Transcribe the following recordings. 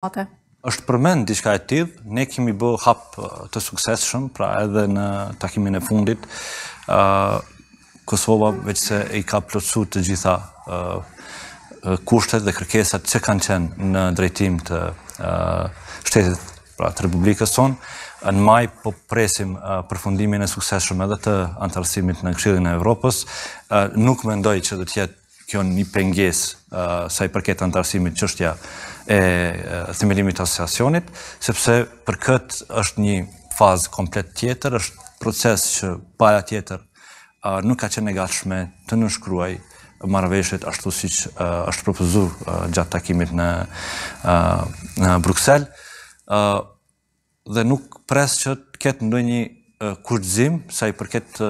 Ate. është përmend diçka e tillë, ne kemi bë hap uh, të suksesshëm, pra edhe në takimin e fundit, ë uh, Kosova vetëse i ka plotësuar të gjitha ë uh, uh, kushtet dhe kërkesat që kanë qenë në drejtim të ë uh, shtetit pra të Republikës sonë, në maj po presim uh, përfundimin e sukseshëm edhe të antarësimit në këshillin e Evropës. Uh, nuk mendoj që do të jetë kjo një penges sa i përket antarësimit qështja e themelimit asociacionit, sepse për këtë është një fazë komplet tjetër, është proces që para tjetër nuk ka qenë negatëshme të nëshkruaj marveshet ashtu si që është propozu gjatë takimit në, në Bruxelles, dhe nuk presë që të ketë ndonjë kushtëzim sa i përket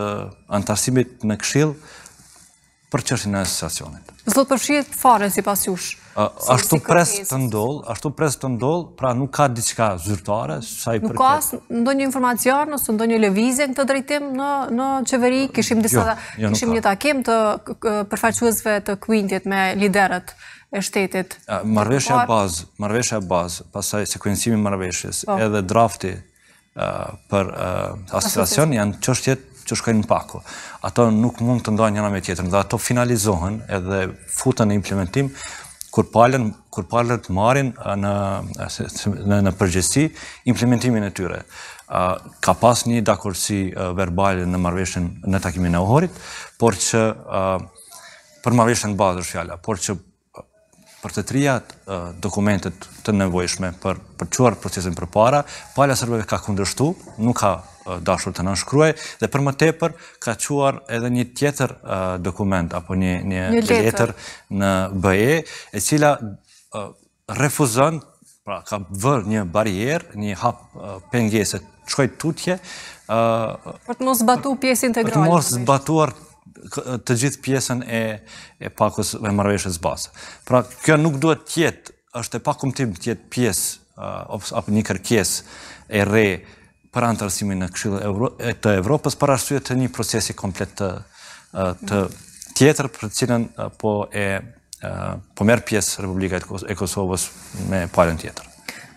antarësimit në këshillë, për qërshin e asociacionit. Zdo të përshirët fare si pas jush? Ashtu pres të ndoll, ashtu pres të ndoll, pra nuk ka diqka zyrtare, sa i përket. Nuk ka asë ndonjë informacion, nësë ndonjë një levizje në këtë drejtim në qeveri, jo, këshim jo, jo, një takim të përfaqësve të kuindjet me liderët e shtetit. Marveshja bazë, marveshja bazë, pasaj sekuensimi marveshjes, po. edhe drafti për asistacion janë qështjet që shkojnë në pako. Ato nuk mund të ndajnë njëna me tjetërën, dhe ato finalizohen edhe futën në implementim, kur palët marin në përgjësi implementimin e tyre. Ka pas një dakorësi verbalin në marveshën në takimin e ohorit, por që për marveshën bazër shjala, por që për të trijat dokumentet të nevojshme për qërë procesin për para, palja sërbëve ka kundrështu, nuk ka dashur të nënshkruaj dhe për më tepër ka quar edhe një tjetër dokument apo një letër në BE e cila refuzën pra ka vërë një barier një hap pengese qoj tutje për të mos batu pjesë integralë për të mos batuar të gjithë pjesën e pakus e marveshës basë pra kjo nuk duhet tjetë është e pakumtim tjetë pjesë apo një kërkjes e re për antarësimin në këshilë të Evropës, për arsujet të një procesi komplet të, tjetër, për cilën po, e, po merë pjesë Republika e Kosovës me palën tjetër.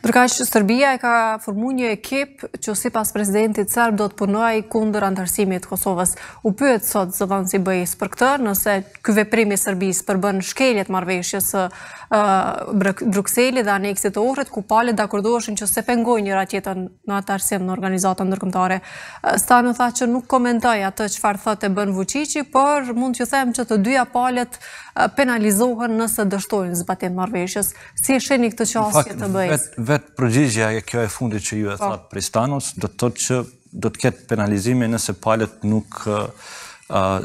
Përkash, Serbia e ka formu një ekip që si pas prezidentit Serb do të punoj kundër antarësimit Kosovës. U pëtë sot zëvanë si bëjës për këtër, nëse këve primi Serbis përbën shkeljet marveshjes Brukseli dhe aneksit të uhrët, ku palet dhe akurdoshin që se pengoj një ratjetën në antarësim në organizatën nërkëmtare. Stanu tha që nuk komentoj atë që farë thët e bën vëqici, por mund që them që të dyja palet penalizohen nëse dështojnë zbatim marveshjes. Si e sheni këtë qasje të bëjës? vetë përgjigja e kjo e fundit që ju e po. thratë prej do të të që do të ketë penalizime nëse palët nuk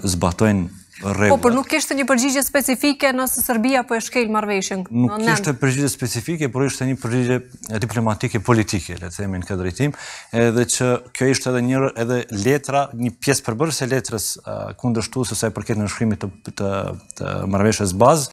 zbatojnë regullat. Po, për nuk kështë një përgjigje specifike nëse Serbia për e shkel marveshën? Nuk kështë përgjigje specifike, por ishte një përgjigje diplomatike politike, le themi në këtë drejtim, edhe që kjo ishte edhe një, edhe letra, një pjesë përbërës e letrës uh, kundështu, sëse e përket në shkrimit të, të, të marveshës bazë,